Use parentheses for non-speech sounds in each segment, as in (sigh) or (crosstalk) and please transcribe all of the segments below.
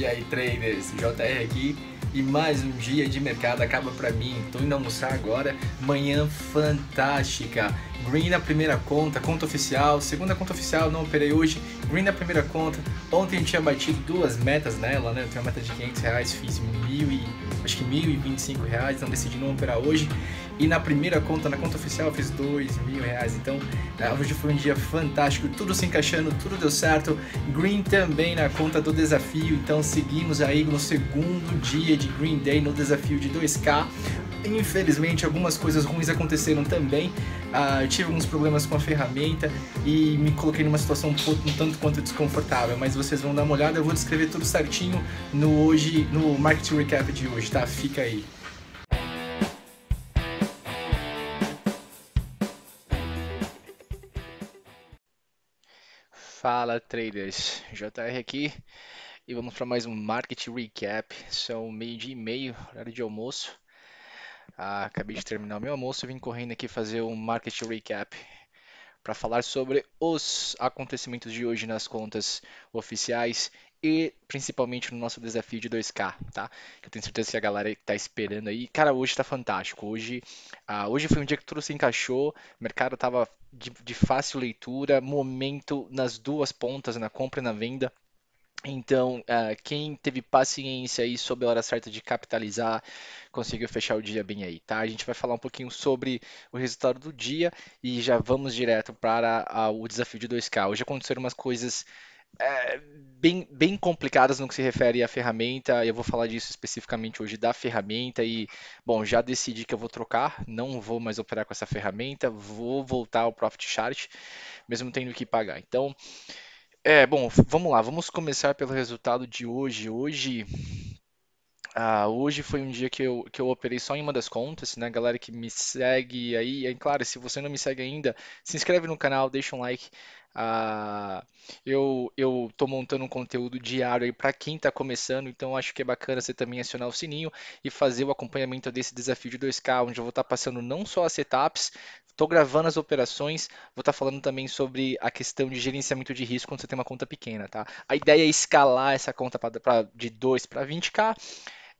E aí, traders, JR aqui. E mais um dia de mercado acaba para mim. Tô indo almoçar agora. Manhã fantástica. Green na primeira conta, conta oficial, segunda conta oficial, não operei hoje. Green na primeira conta. Ontem eu tinha batido duas metas nela, né? Eu tenho uma meta de 500 reais, fiz mil e acho que mil e vinte reais, não decidi não operar hoje. E na primeira conta, na conta oficial, eu fiz dois mil reais. Então, hoje foi um dia fantástico, tudo se encaixando, tudo deu certo. Green também na conta do desafio. Então, seguimos aí no segundo dia de Green Day no desafio de 2K. Infelizmente, algumas coisas ruins aconteceram também. Ah, tive alguns problemas com a ferramenta e me coloquei numa situação um, pouco, um tanto quanto desconfortável, mas vocês vão dar uma olhada, eu vou descrever tudo certinho no hoje, no Market Recap de hoje, tá? Fica aí. Fala traders, JR aqui e vamos para mais um Market Recap. São meio dia e meio, horário de almoço. Ah, acabei de terminar o meu almoço e vim correndo aqui fazer um Market Recap para falar sobre os acontecimentos de hoje nas contas oficiais e principalmente no nosso desafio de 2K, tá? Eu tenho certeza que a galera tá esperando aí. Cara, hoje tá fantástico. Hoje, ah, hoje foi um dia que tudo se encaixou, o mercado tava de, de fácil leitura, momento nas duas pontas, na compra e na venda. Então, ah, quem teve paciência aí soube a hora certa de capitalizar, conseguiu fechar o dia bem aí, tá? A gente vai falar um pouquinho sobre o resultado do dia e já vamos direto para o desafio de 2K. Hoje aconteceram umas coisas é, bem, bem complicadas no que se refere à ferramenta. Eu vou falar disso especificamente hoje da ferramenta. E, bom, já decidi que eu vou trocar, não vou mais operar com essa ferramenta, vou voltar ao Profit Chart, mesmo tendo que pagar. Então, é, bom, vamos lá, vamos começar pelo resultado de hoje. Hoje. Ah, hoje foi um dia que eu, que eu operei só em uma das contas, né? Galera que me segue aí, é claro, se você não me segue ainda, se inscreve no canal, deixa um like, ah, eu estou montando um conteúdo diário para quem está começando, então acho que é bacana você também acionar o sininho e fazer o acompanhamento desse desafio de 2K, onde eu vou estar tá passando não só as setups, estou gravando as operações, vou estar tá falando também sobre a questão de gerenciamento de risco quando você tem uma conta pequena, tá? A ideia é escalar essa conta pra, pra de 2 para 20K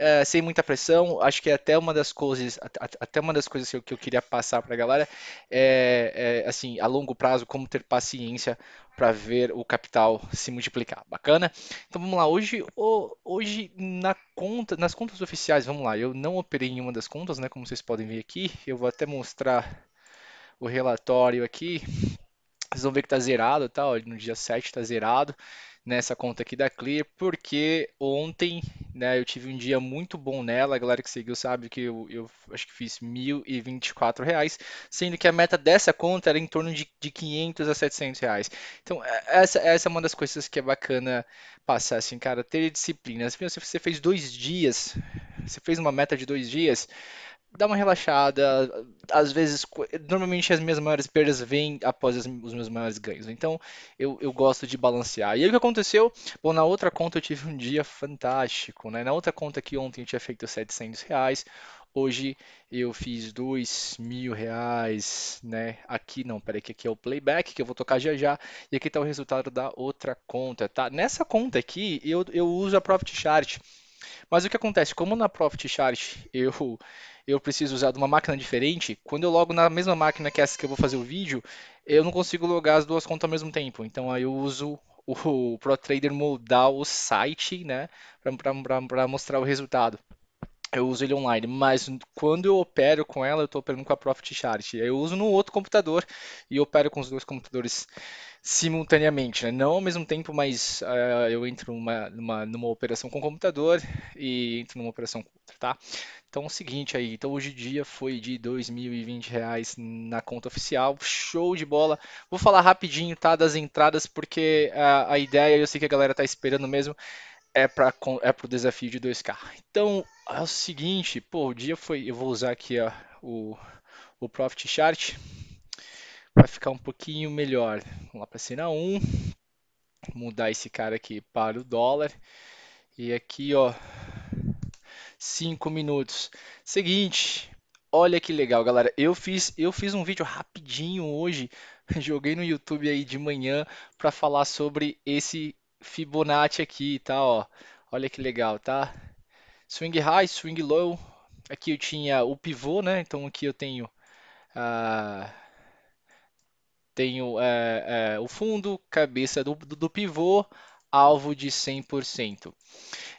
é, sem muita pressão. Acho que até uma das coisas, até uma das coisas que eu, que eu queria passar para a galera é, é, assim, a longo prazo, como ter paciência para ver o capital se multiplicar. Bacana? Então vamos lá. Hoje, hoje na conta, nas contas oficiais, vamos lá. Eu não operei em uma das contas, né? Como vocês podem ver aqui, eu vou até mostrar o relatório aqui. Vocês vão ver que está zerado, tá? no dia 7 está zerado nessa conta aqui da Clear, porque ontem né, eu tive um dia muito bom nela, a galera que seguiu sabe que eu, eu acho que fiz R$ 1.024, reais, sendo que a meta dessa conta era em torno de, de 500 a 700 reais. Então, é, essa, essa é uma das coisas que é bacana passar, assim, cara, ter disciplina. Se você fez dois dias, você fez uma meta de dois dias, dá uma relaxada. Às vezes, normalmente as minhas maiores perdas vêm após os meus maiores ganhos. Então, eu, eu gosto de balancear. E aí o que aconteceu? Bom, na outra conta eu tive um dia fantástico, né? Na outra conta que ontem eu tinha feito 700 reais, hoje eu fiz 2 mil reais, né? Aqui, não, peraí, que aqui é o playback que eu vou tocar já já. E aqui tá o resultado da outra conta, tá? Nessa conta aqui, eu, eu uso a Profit Chart. Mas o que acontece? Como na Profit Chart eu eu preciso usar de uma máquina diferente, quando eu logo na mesma máquina que essa que eu vou fazer o vídeo, eu não consigo logar as duas contas ao mesmo tempo. Então aí eu uso o (laughs) ProTrader mudar o site, né, para mostrar o resultado eu uso ele online, mas quando eu opero com ela, eu estou operando com a Profit Chart. Eu uso no outro computador e opero com os dois computadores simultaneamente, né? não ao mesmo tempo, mas uh, eu entro numa, numa, numa, operação com o computador e entro numa operação com outra, tá? Então é o seguinte aí, então hoje em dia foi de R$ 2.020 reais na conta oficial, show de bola. Vou falar rapidinho, tá, das entradas, porque uh, a ideia, eu sei que a galera tá esperando mesmo, é para é pro desafio de 2K. Então, é o seguinte, pô, o dia foi, eu vou usar aqui ó, o o profit chart para ficar um pouquinho melhor. Vamos lá para cena 1. Mudar esse cara aqui para o dólar. E aqui, ó, 5 minutos. Seguinte, olha que legal, galera. Eu fiz, eu fiz um vídeo rapidinho hoje, (laughs) joguei no YouTube aí de manhã para falar sobre esse Fibonacci aqui, tá? Ó, olha que legal, tá? Swing high, swing low. Aqui eu tinha o pivô, né? Então aqui eu tenho, ah, tenho é, é, o fundo, cabeça do, do, do pivô, alvo de 100%.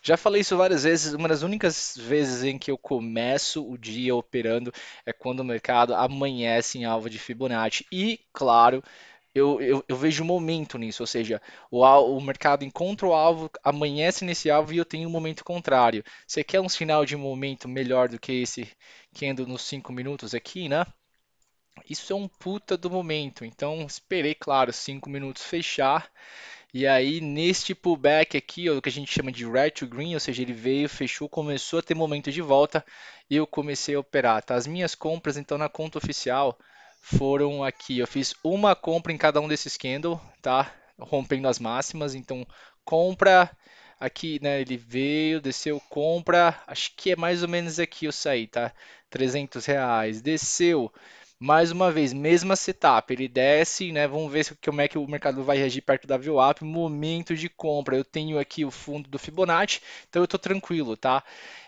Já falei isso várias vezes, uma das únicas vezes em que eu começo o dia operando é quando o mercado amanhece em alvo de Fibonacci e, claro, eu, eu, eu vejo um momento nisso, ou seja, o, o mercado encontra o alvo, amanhece nesse alvo e eu tenho um momento contrário. Você quer um sinal de momento melhor do que esse que ando nos 5 minutos aqui, né? Isso é um puta do momento, então esperei, claro, 5 minutos fechar. E aí, neste pullback aqui, o que a gente chama de red to green, ou seja, ele veio, fechou, começou a ter momento de volta e eu comecei a operar. Tá? As minhas compras, então, na conta oficial, foram aqui, eu fiz uma compra em cada um desses candle, tá? Rompendo as máximas, então compra aqui, né, ele veio, desceu, compra, acho que é mais ou menos aqui eu saí, tá? 300 reais, desceu, mais uma vez, mesma setup, ele desce, né? Vamos ver como é que o mercado vai reagir perto da VWAP. Momento de compra, eu tenho aqui o fundo do Fibonacci, então eu estou tranquilo, tá?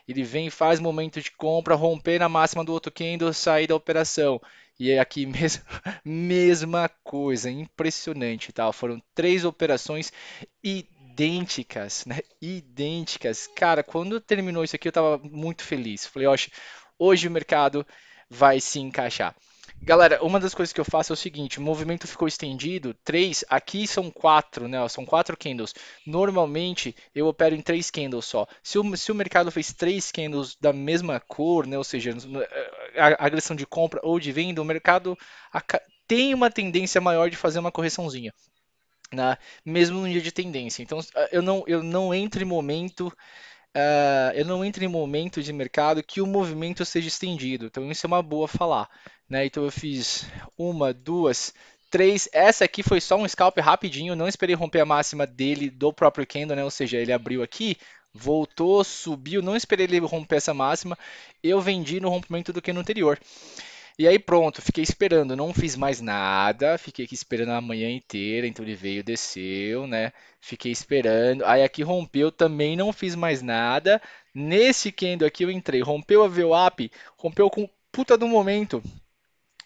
Ele vem, faz momento de compra, romper na máxima do outro candle, sair da operação. E é aqui (laughs) mes mesma coisa, impressionante, tá? Foram três operações idênticas, né? Idênticas. Cara, quando terminou isso aqui, eu tava muito feliz. Falei, oxe, hoje o mercado vai se encaixar. Galera, uma das coisas que eu faço é o seguinte: o movimento ficou estendido, três, aqui são quatro, né? São quatro candles. Normalmente eu opero em três candles só. Se o, se o mercado fez três candles da mesma cor, né? Ou seja, a agressão de compra ou de venda, o mercado tem uma tendência maior de fazer uma correçãozinha. Né? Mesmo no dia de tendência. Então eu não, eu não entro em momento. Uh, eu não entro em momento de mercado que o movimento seja estendido. Então isso é uma boa falar. Né? Então eu fiz uma, duas, três. Essa aqui foi só um scalp rapidinho. Não esperei romper a máxima dele do próprio candle, né? Ou seja, ele abriu aqui, voltou, subiu, não esperei ele romper essa máxima, eu vendi no rompimento do que no anterior. E aí pronto, fiquei esperando, não fiz mais nada, fiquei aqui esperando a manhã inteira, então ele veio, desceu, né? Fiquei esperando. Aí aqui rompeu, também não fiz mais nada. Nesse candle aqui eu entrei, rompeu a VWAP, rompeu com puta do momento.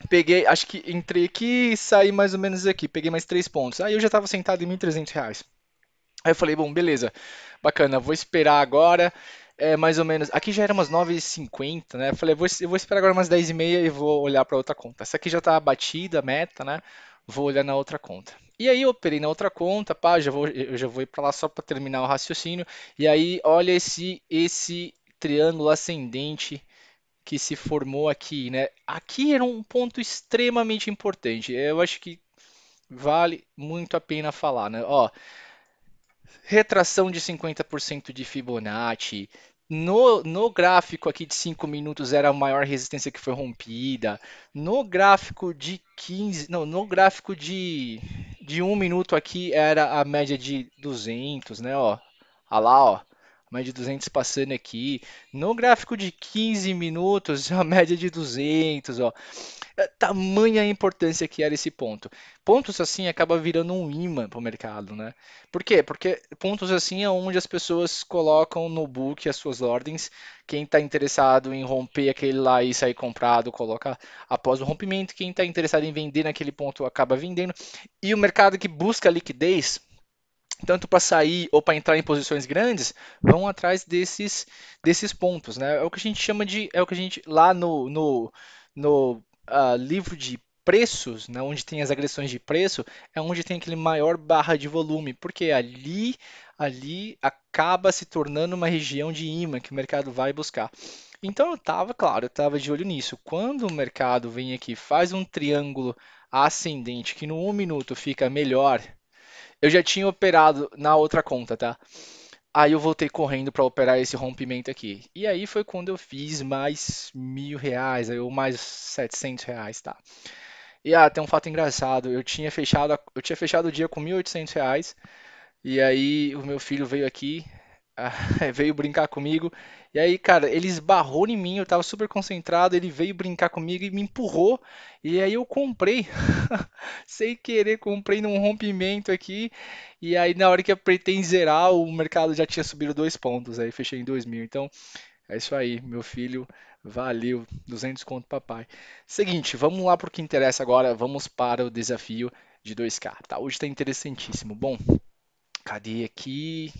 Peguei, acho que entrei aqui e saí mais ou menos aqui, peguei mais 3 pontos. Aí eu já estava sentado em 1.300 reais. Aí eu falei, bom, beleza, bacana, vou esperar agora, é, mais ou menos. Aqui já era umas 9h50, né? Eu falei, vou, eu vou esperar agora umas 10h30 e vou olhar para outra conta. Essa aqui já tá batida, meta, né? Vou olhar na outra conta. E aí eu operei na outra conta, pá, já vou, eu já vou ir para lá só para terminar o raciocínio. E aí, olha esse, esse triângulo ascendente que se formou aqui, né? Aqui era um ponto extremamente importante. Eu acho que vale muito a pena falar, né? Ó, retração de 50% de Fibonacci. No, no gráfico aqui de 5 minutos era a maior resistência que foi rompida. No gráfico de 15, não, no gráfico de de 1 um minuto aqui era a média de 200, né, ó. Olha lá, ó média de 200 passando aqui. No gráfico de 15 minutos, (laughs) a média de 200, ó. É, tamanha importância que era esse ponto. Pontos assim acaba virando um imã para o mercado, né? Por quê? Porque pontos assim é onde as pessoas colocam no book as suas ordens. Quem está interessado em romper aquele lá e sair comprado, coloca após o rompimento. Quem está interessado em vender naquele ponto acaba vendendo. E o mercado que busca liquidez tanto para sair ou para entrar em posições grandes, vão atrás desses, desses pontos. Né? É o que a gente chama de. É o que a gente. Lá no, no, no uh, livro de preços, né, onde tem as agressões de preço, é onde tem aquele maior barra de volume, porque ali, ali acaba se tornando uma região de imã que o mercado vai buscar. Então eu estava, claro, eu estava de olho nisso. Quando o mercado vem aqui, faz um triângulo ascendente que no um minuto fica melhor eu já tinha operado na outra conta, tá? Aí eu voltei correndo para operar esse rompimento aqui. E aí foi quando eu fiz mais mil reais, aí eu mais 700 reais, tá? E ah, tem um fato engraçado, eu tinha fechado, eu tinha fechado o dia com 1.800 reais, e aí o meu filho veio aqui, (laughs) veio brincar comigo. E aí, cara, ele esbarrou em mim, eu tava super concentrado, ele veio brincar comigo e me empurrou. E aí eu comprei, (laughs) sem querer, comprei num rompimento aqui. E aí na hora que apertei em zerar, o mercado já tinha subido dois pontos, aí fechei em dois mil. Então, é isso aí, meu filho, valeu, 200 conto papai. Seguinte, vamos lá pro que interessa agora, vamos para o desafio de 2K, tá? Hoje tá interessantíssimo. Bom, cadê aqui?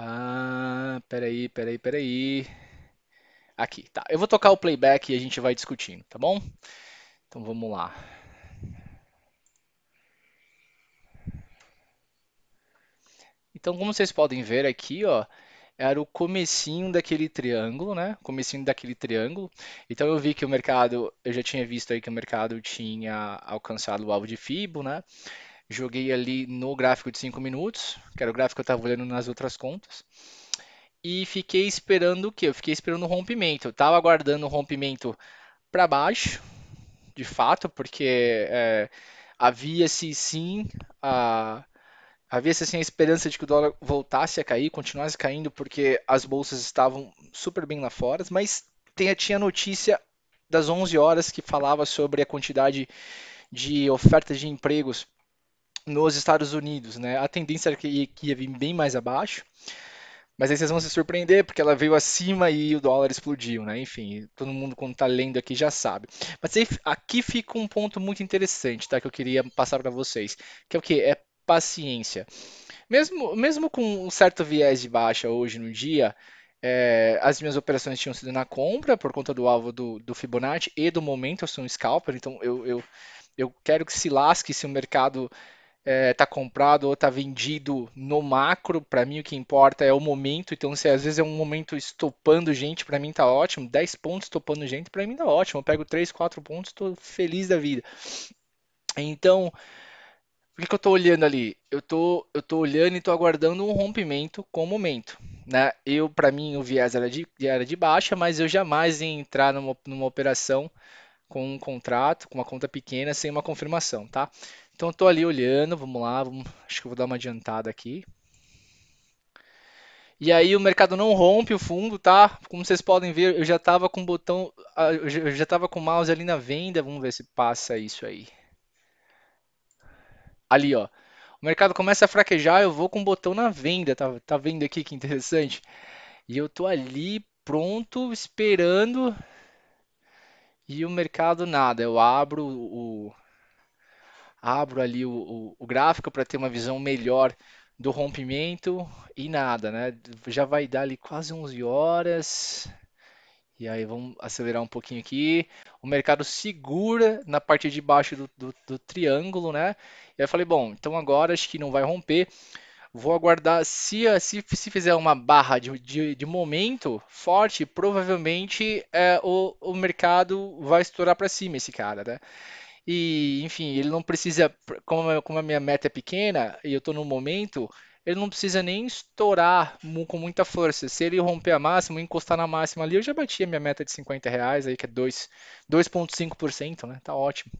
Ah, peraí, peraí, peraí. Aqui, tá. Eu vou tocar o playback e a gente vai discutindo, tá bom? Então vamos lá. Então, como vocês podem ver aqui, ó, era o comecinho daquele triângulo, né? Comecinho daquele triângulo. Então eu vi que o mercado, eu já tinha visto aí que o mercado tinha alcançado o alvo de Fibo, né? joguei ali no gráfico de 5 minutos, que era o gráfico que eu estava olhando nas outras contas. E fiquei esperando o que Eu fiquei esperando o rompimento. Eu estava aguardando o rompimento para baixo, de fato, porque é, havia-se sim a. Havia-se assim, a esperança de que o dólar voltasse a cair, continuasse caindo, porque as bolsas estavam super bem lá fora, mas tinha notícia das 11 horas que falava sobre a quantidade de ofertas de empregos nos Estados Unidos, né? A tendência era que, que ia vir bem mais abaixo. Mas aí vocês vão se surpreender porque ela veio acima e o dólar explodiu, né? Enfim, todo mundo quando está lendo aqui já sabe. Mas aí, aqui fica um ponto muito interessante, tá? Que eu queria passar para vocês, que é o que é paciência. Mesmo, mesmo com um certo viés de baixa hoje no dia, é, as minhas operações tinham sido na compra por conta do alvo do, do Fibonacci e do momento eu sou um scalper, então eu, eu, eu quero que se lasque se o mercado está é, tá comprado ou está vendido no macro. Para mim, o que importa é o momento. Então, se às vezes é um momento estopando gente, para mim tá ótimo. 10 pontos estopando gente, para mim tá ótimo. Eu pego 3, 4 pontos, estou feliz da vida. Então, o que eu estou olhando ali? Eu tô, eu tô olhando e estou aguardando um rompimento com o momento. Né? Eu, para mim, o viés era de, era de baixa, mas eu jamais ia entrar numa, numa operação com um contrato, com uma conta pequena, sem uma confirmação, tá? Então estou ali olhando, vamos lá, vamos, acho que eu vou dar uma adiantada aqui. E aí o mercado não rompe o fundo, tá? Como vocês podem ver, eu já estava com o botão, ah, eu já estava com o mouse ali na venda, vamos ver se passa isso aí. Ali, ó. O mercado começa a fraquejar, eu vou com o botão na venda, tá, tá vendo aqui que interessante? E eu tô ali pronto, esperando, e o mercado nada. Eu abro o, abro ali o, o, o gráfico para ter uma visão melhor do rompimento e nada, né? Já vai dar ali quase 11 horas. E aí vamos acelerar um pouquinho aqui. O mercado segura na parte de baixo do, do, do triângulo, né? E aí eu falei, bom, então agora acho que não vai romper. Vou aguardar. Se, se, se fizer uma barra de, de, de momento forte, provavelmente é, o, o mercado vai estourar para cima esse cara, né? E, enfim, ele não precisa, como, como a minha meta é pequena e eu estou no momento, ele não precisa nem estourar com muita força. Se ele romper a máxima, encostar na máxima ali, eu já bati a minha meta de 50 reais, aí, que é 2,5%, né? Tá ótimo.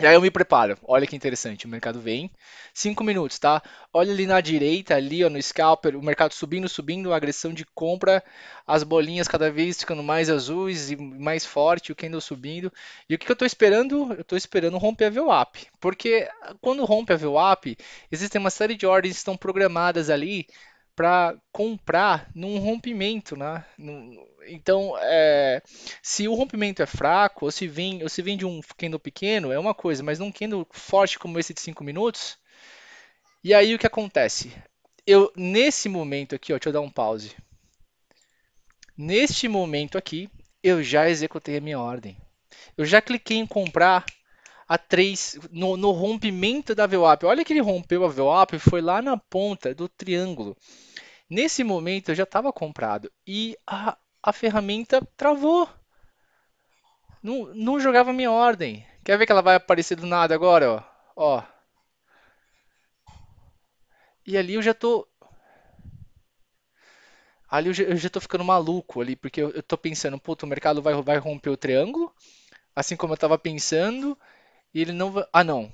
E aí eu me preparo. Olha que interessante, o mercado vem. Cinco minutos, tá? Olha ali na direita, ali ó, no scalper, o mercado subindo, subindo, agressão de compra, as bolinhas cada vez ficando mais azuis e mais forte, o candle subindo. E o que, que eu estou esperando? Eu estou esperando romper a VWAP. Porque quando rompe a VWAP, existem uma série de ordens que estão programadas ali para comprar num rompimento, né? Então, é, se o rompimento é fraco, ou se vem, ou se vem de um candle pequeno, é uma coisa, mas num candle forte como esse de 5 minutos, e aí o que acontece? Eu nesse momento aqui, ó, deixa eu dar um pause. Neste momento aqui, eu já executei a minha ordem. Eu já cliquei em comprar a 3 no, no rompimento da VWAP. Olha que ele rompeu a VWAP e foi lá na ponta do triângulo. Nesse momento eu já estava comprado e a, a ferramenta travou. Não, não jogava minha ordem. Quer ver que ela vai aparecer do nada agora? Ó. ó. E ali eu já tô. Ali eu já, eu já tô ficando maluco ali, porque eu, eu tô pensando, puto, o mercado vai, vai romper o triângulo, assim como eu tava pensando, e ele não vai. Ah, não.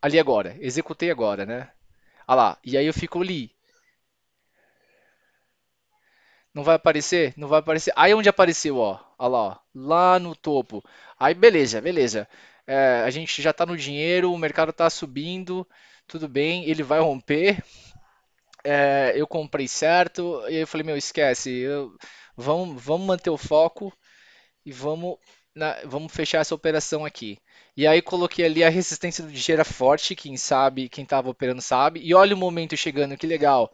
Ali agora. Executei agora, né? Ah lá. E aí eu fico ali. Não vai aparecer? Não vai aparecer. Aí é onde apareceu, ó. Olha lá, ó. Lá no topo. Aí beleza, beleza. É, a gente já está no dinheiro, o mercado está subindo, tudo bem, ele vai romper. É, eu comprei certo, e eu falei, meu, esquece, eu, vamos, vamos manter o foco e vamos, na, né, vamos fechar essa operação aqui. E aí coloquei ali a resistência do dinheiro forte, quem sabe, quem estava operando sabe, e olha o momento chegando, que legal.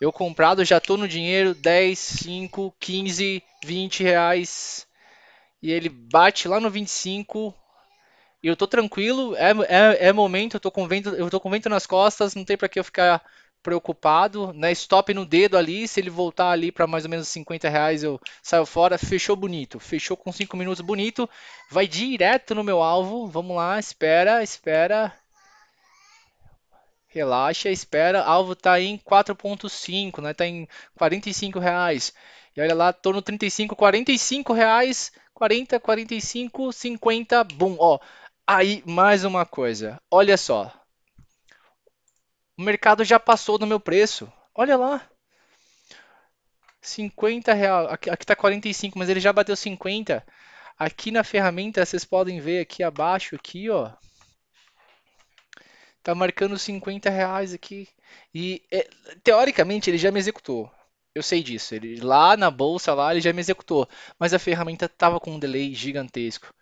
Eu comprado, já tô no dinheiro, 10, 5, 15, 20 reais. E ele bate lá no 25. E eu tô tranquilo, é, é, é momento, eu tô, com vento, eu tô com vento nas costas, não tem para que eu ficar preocupado, né? Stop no dedo ali, se ele voltar ali para mais ou menos 50 reais, eu saio fora, fechou bonito, fechou com 5 minutos bonito, vai direto no meu alvo, vamos lá, espera, espera, relaxa, espera, alvo está em 4.5, né? está em 45 reais. E olha lá, estou no 35, 45 reais, 40, 45, 50, bum, ó. Aí, mais uma coisa, olha só. O mercado já passou do meu preço, olha lá. 50 real, aqui, aqui tá 45, mas ele já bateu 50. Aqui na ferramenta, vocês podem ver aqui abaixo, aqui, ó tá marcando 50 reais aqui. E é, teoricamente ele já me executou. Eu sei disso. Ele lá na bolsa lá ele já me executou, mas a ferramenta tava com um delay gigantesco.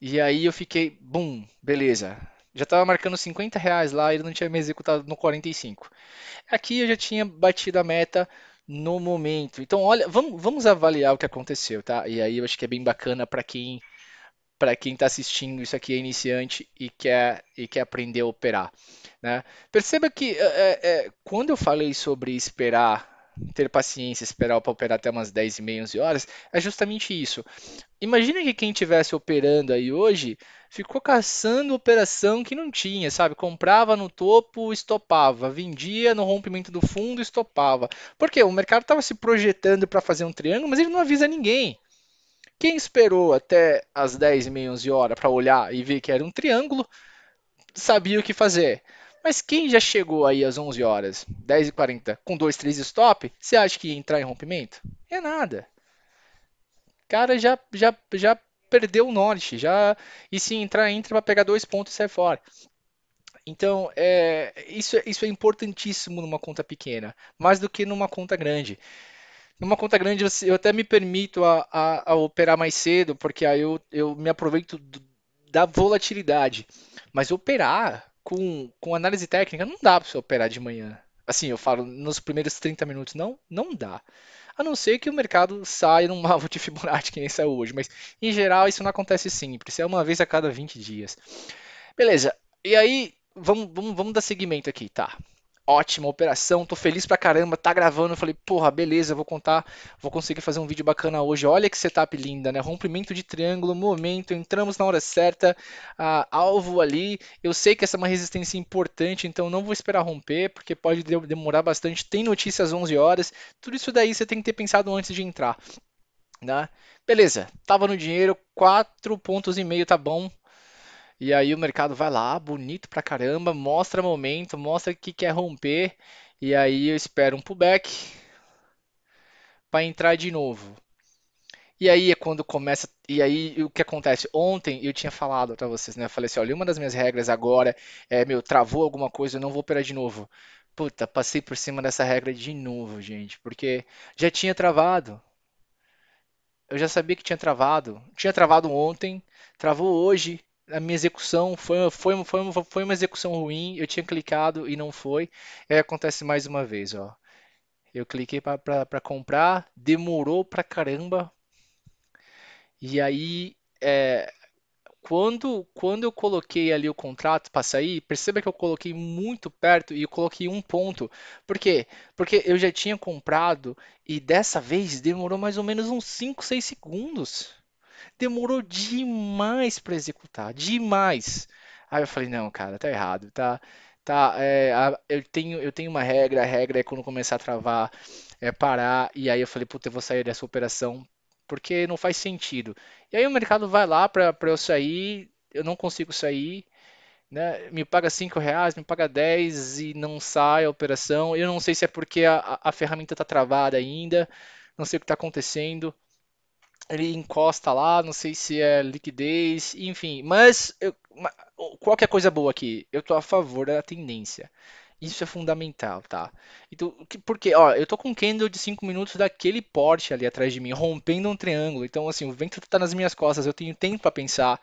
E aí eu fiquei, bum, beleza. Já tava marcando 50 reais lá, ele não tinha me executado no 45. Aqui eu já tinha batido a meta no momento. Então, olha, vamos, vamos avaliar o que aconteceu, tá? E aí eu acho que é bem bacana para quem para quem está assistindo isso aqui é iniciante e quer, e quer aprender a operar. Né? Perceba que é, é, quando eu falei sobre esperar, ter paciência, esperar para operar até umas 10 e meia, 11 horas, é justamente isso. Imagina que quem estivesse operando aí hoje ficou caçando operação que não tinha, sabe? Comprava no topo, estopava, vendia no rompimento do fundo, estopava. Porque o mercado estava se projetando para fazer um triângulo, mas ele não avisa ninguém. Quem esperou até as 10 e meia, 11 horas para olhar e ver que era um triângulo, sabia o que fazer. Mas quem já chegou aí às 11 horas, 10 e 40, com 2, 3 stop, você acha que ia entrar em rompimento? É nada. O cara já, já, já perdeu o norte, já e se entrar, entra para pegar dois pontos e sai fora. Então, é, isso, é, isso é importantíssimo numa conta pequena, mais do que numa conta grande. Numa conta grande, eu até me permito a, a, a operar mais cedo, porque aí eu, eu me aproveito do, da volatilidade. Mas operar com, com análise técnica não dá para você operar de manhã. Assim, eu falo nos primeiros 30 minutos, não, não dá. A não ser que o mercado saia num alvo de Fibonacci, que nem saiu hoje. Mas, em geral, isso não acontece sempre. Isso é uma vez a cada 20 dias. Beleza. E aí, vamos, vamos, vamos dar seguimento aqui, tá? ótima operação, tô feliz pra caramba, tá gravando. Eu falei, porra, beleza, vou contar, vou conseguir fazer um vídeo bacana hoje. Olha que setup linda, né? Rompimento de triângulo, momento, entramos na hora certa, alvo ali. Eu sei que essa é uma resistência importante, então não vou esperar romper, porque pode demorar bastante. Tem notícias às 11 horas, tudo isso daí você tem que ter pensado antes de entrar. Né? Beleza, tava no dinheiro, 4 pontos e meio tá bom. E aí o mercado vai lá, bonito pra caramba, mostra momento, mostra que quer romper. E aí eu espero um pullback para entrar de novo. E aí é quando começa. E aí o que acontece? Ontem eu tinha falado para vocês, né? Eu falei assim: olha, uma das minhas regras agora é: meu, travou alguma coisa, eu não vou operar de novo. Puta, passei por cima dessa regra de novo, gente, porque já tinha travado. Eu já sabia que tinha travado. Tinha travado ontem, travou hoje, a minha execução foi, foi, foi, uma, foi uma execução ruim, eu tinha clicado e não foi. E aí acontece mais uma vez, ó. Eu cliquei para comprar, demorou pra caramba. E aí, é, quando, quando eu coloquei ali o contrato para sair, perceba que eu coloquei muito perto e eu coloquei um ponto. Por quê? Porque eu já tinha comprado e dessa vez demorou mais ou menos uns 5, 6 segundos demorou demais para executar, demais. Aí eu falei, não, cara, tá errado, tá? Tá, é, a- eu tenho, eu tenho uma regra, a regra é quando começar a travar, é parar, e aí eu falei, puta, eu vou sair dessa operação, porque não faz sentido. E aí o mercado vai lá pra, pra eu sair, eu não consigo sair, né? Me paga 5 reais, me paga 10 e não sai a operação. Eu não sei se é porque a, a- a ferramenta está travada ainda, não sei o que está acontecendo ele encosta lá, não sei se é liquidez, enfim. Mas qualquer é coisa boa aqui, eu estou a favor da tendência. Isso é fundamental, tá? Então, porque, ó, eu tô com um candle de 5 minutos daquele porte ali atrás de mim, rompendo um triângulo. Então, assim, o vento tá nas minhas costas, eu tenho tempo para pensar.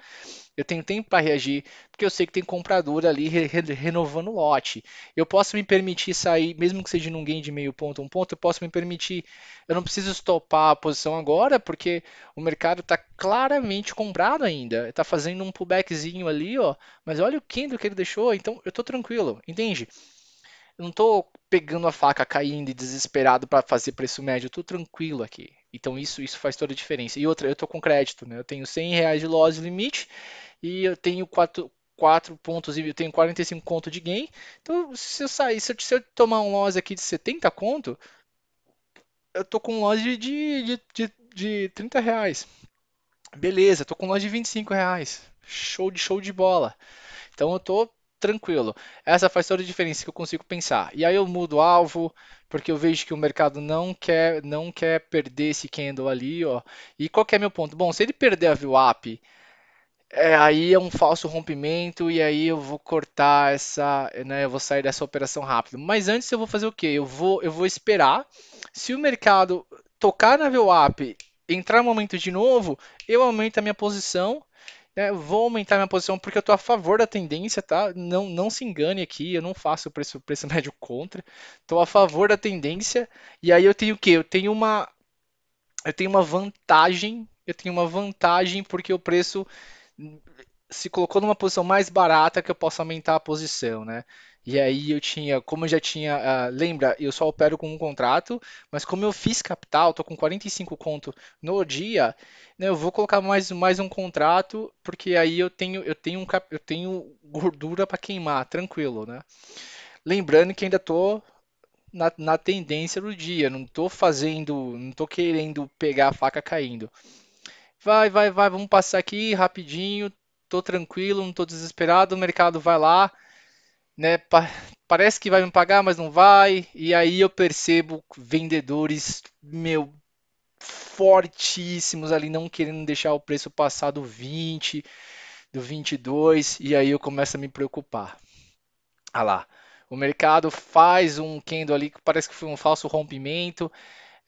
Eu tenho tempo para reagir, porque eu sei que tem comprador ali re renovando o lote. Eu posso me permitir sair, mesmo que seja num gain de meio ponto, um ponto, eu posso me permitir. Eu não preciso estopar a posição agora, porque o mercado está claramente comprado ainda. Está fazendo um pullbackzinho ali, ó. Mas olha o candle que ele deixou, então eu estou tranquilo, entende? Eu não tô pegando a faca, caindo e desesperado para fazer preço médio. Estou tô tranquilo aqui. Então isso, isso faz toda a diferença. E outra, eu tô com crédito, né? Eu tenho 100 reais de loss limite e eu tenho 4, 4 pontos e eu tenho 45 conto de gain. Então se eu sair, se eu, se eu tomar um loss aqui de 70 conto, eu tô com um loss de, de, de, de 30 reais. Beleza, tô com um loss de 25 reais. Show de show de bola. Então eu tô tranquilo. Essa faz toda a diferença que eu consigo pensar. E aí eu mudo o alvo, porque eu vejo que o mercado não quer não quer perder esse candle ali, ó. E qual é meu ponto? Bom, se ele perder a VWAP, é, aí é um falso rompimento e aí eu vou cortar essa, né, eu vou sair dessa operação rápido. Mas antes eu vou fazer o quê? Eu vou eu vou esperar se o mercado tocar na VWAP, entrar no momento de novo, eu aumento a minha posição né, vou aumentar minha posição porque eu estou a favor da tendência, tá? Não, não se engane aqui, eu não faço o preço, preço (laughs) médio contra. Estou a favor da tendência e aí eu tenho o quê? Eu tenho uma eu tenho uma vantagem, eu tenho uma vantagem porque o preço se colocou numa posição mais barata que eu posso aumentar a posição, né? E aí eu tinha, como eu já tinha, uh, lembra, eu só opero com um contrato, mas como eu fiz capital, tô com 45 conto no dia, né, eu vou colocar mais, mais um contrato, porque aí eu tenho, eu tenho, um, eu tenho gordura para queimar, tranquilo, né? Lembrando que ainda tô na, na tendência do dia, não tô fazendo, não tô querendo pegar a faca caindo. Vai, vai, vai, vamos passar aqui rapidinho, tô tranquilo, não tô desesperado, o mercado vai lá né? Pa parece que vai me pagar, mas não vai. E aí eu percebo vendedores, meu, fortíssimos ali, não querendo deixar o preço passar do 20, do 22, e aí eu começo a me preocupar. Ah lá, o mercado faz um candle ali que parece que foi um falso rompimento.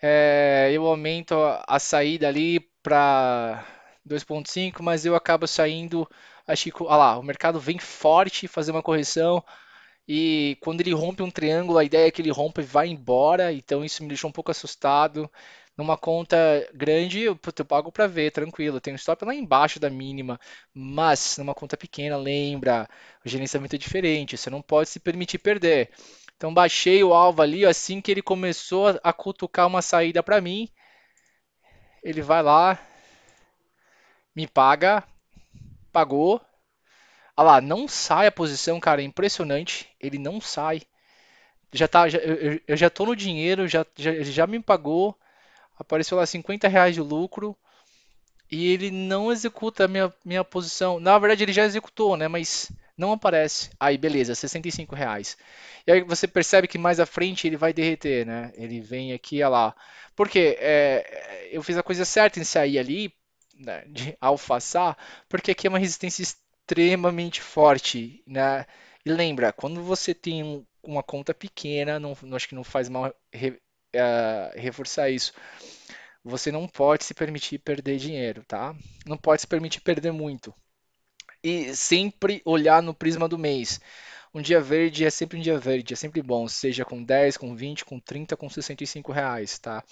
É, eu aumento a saída ali para 2.5, mas eu acabo saindo Acho que olha lá, o mercado vem forte fazer uma correção. E quando ele rompe um triângulo, a ideia é que ele rompe e vai embora. Então isso me deixou um pouco assustado. Numa conta grande, eu, eu pago para ver, tranquilo. Tem um stop lá embaixo da mínima. Mas numa conta pequena, lembra, o gerenciamento é diferente. Você não pode se permitir perder. Então baixei o alvo ali. Assim que ele começou a cutucar uma saída para mim, ele vai lá, me paga, pagou. Olha lá, não sai a posição, cara, é impressionante. Ele não sai. Já tá, já, eu, eu, já tô no dinheiro, já, já, já me pagou. Apareceu lá 50 reais de lucro. E ele não executa a minha, minha posição. Na verdade, ele já executou, né? Mas não aparece. Aí, beleza, 65 reais. E aí você percebe que mais à frente ele vai derreter, né? Ele vem aqui, olha lá. Porque é, eu fiz a coisa certa em sair ali, né, de alfaçar, porque aqui é uma resistência extremamente forte, né? E lembra, quando você tem uma conta pequena, não, acho que não faz mal re, uh, reforçar isso. Você não pode se permitir perder dinheiro, tá? Não pode se permitir perder muito. E sempre olhar no prisma do mês. Um dia verde é sempre um dia verde, é sempre bom, seja com 10, com 20, com 30, com 65 reais, tá?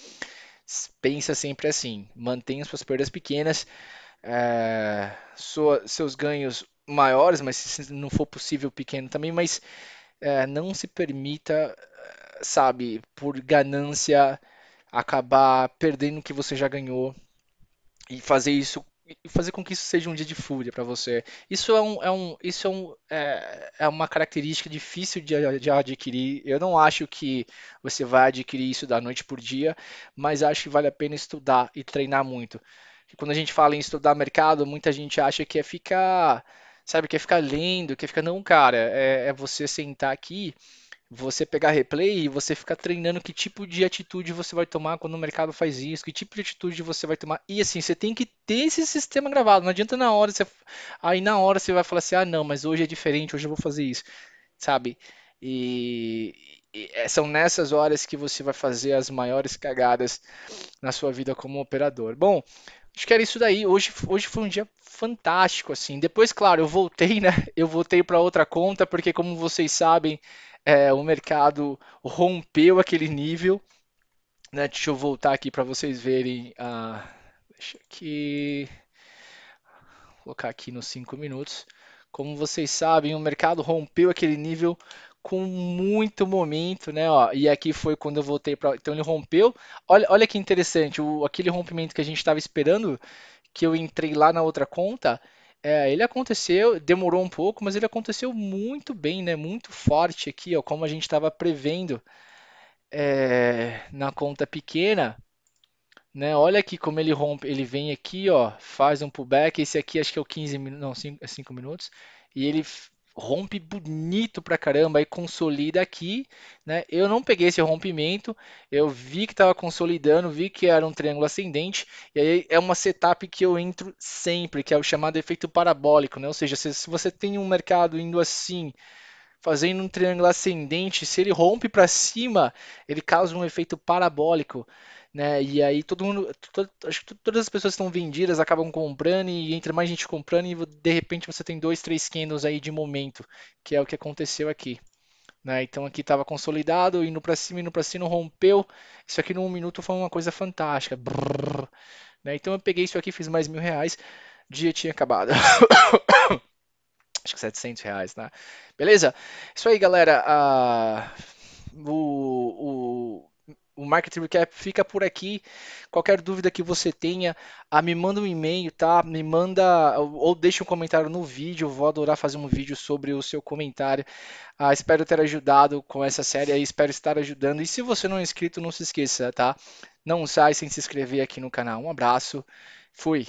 pensa sempre assim, mantenha suas perdas pequenas, é, sua, seus ganhos maiores, mas se não for possível pequeno também, mas é, não se permita, eh, sabe, por ganância acabar perdendo o que você já ganhou e fazer isso e fazer com que isso seja um dia de fúria para você. Isso é um, é um, isso é, um é, é uma característica difícil de, de, adquirir. Eu não acho que você vai adquirir isso da noite por dia, mas acho que vale a pena estudar e treinar muito. quando a gente fala em estudar mercado, muita gente acha que é ficar, sabe, que é ficar lendo, que é ficar não, cara, é, é você sentar aqui você pegar replay e você ficar treinando que tipo de atitude você vai tomar quando o mercado faz isso, que tipo de atitude você vai tomar. E assim, você tem que ter esse sistema gravado. Não adianta na hora você aí na hora você vai falar assim: "Ah, não, mas hoje é diferente, hoje eu vou fazer isso". Sabe? E, e é, são nessas horas que você vai fazer as maiores cagadas na sua vida como operador. Bom, acho que era isso daí. Hoje, hoje foi um dia fantástico, assim. Depois, claro, eu voltei, né? Eu voltei para outra conta, porque como vocês sabem, é, o mercado rompeu aquele nível. Né? Deixa eu voltar aqui para vocês verem. Ah, deixa aqui. Vou colocar aqui nos 5 minutos. Como vocês sabem, o mercado rompeu aquele nível com muito momento, né? Ó, e aqui foi quando eu voltei para. Então ele rompeu. Olha, olha que interessante, o, aquele rompimento que a gente estava esperando, que eu entrei lá na outra conta, é, ele aconteceu, demorou um pouco, mas ele aconteceu muito bem, né? Muito forte aqui, ó, como a gente estava prevendo é, na conta pequena, né? Olha aqui como ele rompe, ele vem aqui, ó, faz um pullback, esse aqui acho que é o 15, não, 5, 5 é minutos, e ele rompe bonito pra caramba e consolida aqui, né? Eu não peguei esse rompimento, eu vi que estava consolidando, vi que era um triângulo ascendente, e aí é uma setup que eu entro sempre, que é o chamado efeito parabólico, né? Ou seja, se, se você tem um mercado indo assim, fazendo um triângulo ascendente, se ele rompe para cima, ele causa um efeito parabólico né? E aí todo mundo, todo, acho que todas as pessoas que estão vendidas acabam comprando e entra mais gente comprando e de repente você tem dois, três candles aí de momento, que é o que aconteceu aqui. Né? Então aqui estava consolidado, indo para cima, indo para cima, rompeu. Isso aqui num minuto foi uma coisa fantástica. Brrr, né? Então eu peguei isso aqui, fiz mais mil reais, dia tinha acabado. (coughs) Acho que 700 reais, né? Beleza? Isso aí, galera. Ah, o, o o Market Recap fica por aqui. Qualquer dúvida que você tenha, ah, me manda um e-mail, tá? Me manda ou, deixa um comentário no vídeo. Vou adorar fazer um vídeo sobre o seu comentário. Ah, espero ter ajudado com essa série aí, espero estar ajudando. E se você não é inscrito, não se esqueça, tá? Não sai sem se inscrever aqui no canal. Um abraço, fui!